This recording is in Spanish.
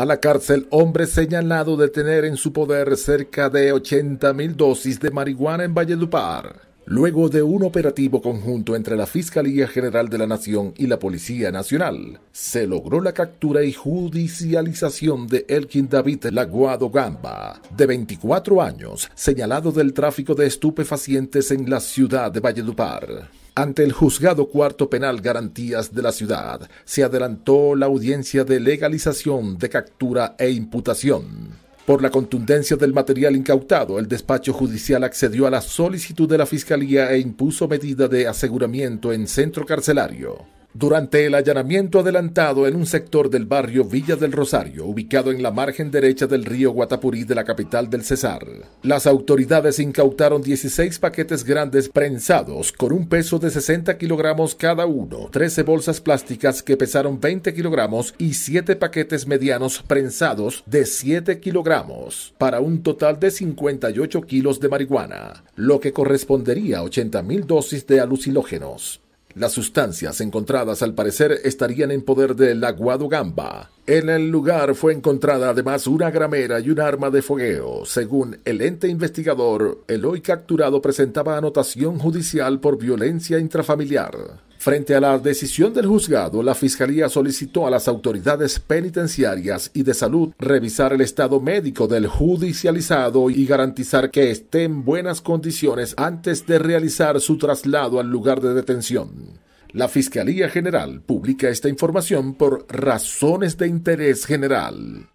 a la cárcel hombre señalado de tener en su poder cerca de 80.000 dosis de marihuana en Valledupar. Luego de un operativo conjunto entre la Fiscalía General de la Nación y la Policía Nacional, se logró la captura y judicialización de Elkin David Laguado Gamba, de 24 años, señalado del tráfico de estupefacientes en la ciudad de Valledupar. Ante el juzgado cuarto penal Garantías de la Ciudad, se adelantó la audiencia de legalización de captura e imputación. Por la contundencia del material incautado, el despacho judicial accedió a la solicitud de la Fiscalía e impuso medida de aseguramiento en centro carcelario. Durante el allanamiento adelantado en un sector del barrio Villa del Rosario, ubicado en la margen derecha del río Guatapurí de la capital del Cesar, las autoridades incautaron 16 paquetes grandes prensados con un peso de 60 kilogramos cada uno, 13 bolsas plásticas que pesaron 20 kilogramos y 7 paquetes medianos prensados de 7 kilogramos, para un total de 58 kilos de marihuana, lo que correspondería a 80 mil dosis de alucinógenos. Las sustancias encontradas al parecer estarían en poder de la Guadugamba. En el lugar fue encontrada además una gramera y un arma de fogueo. Según el ente investigador, el hoy capturado presentaba anotación judicial por violencia intrafamiliar. Frente a la decisión del juzgado, la Fiscalía solicitó a las autoridades penitenciarias y de salud revisar el estado médico del judicializado y garantizar que esté en buenas condiciones antes de realizar su traslado al lugar de detención. La Fiscalía General publica esta información por razones de interés general.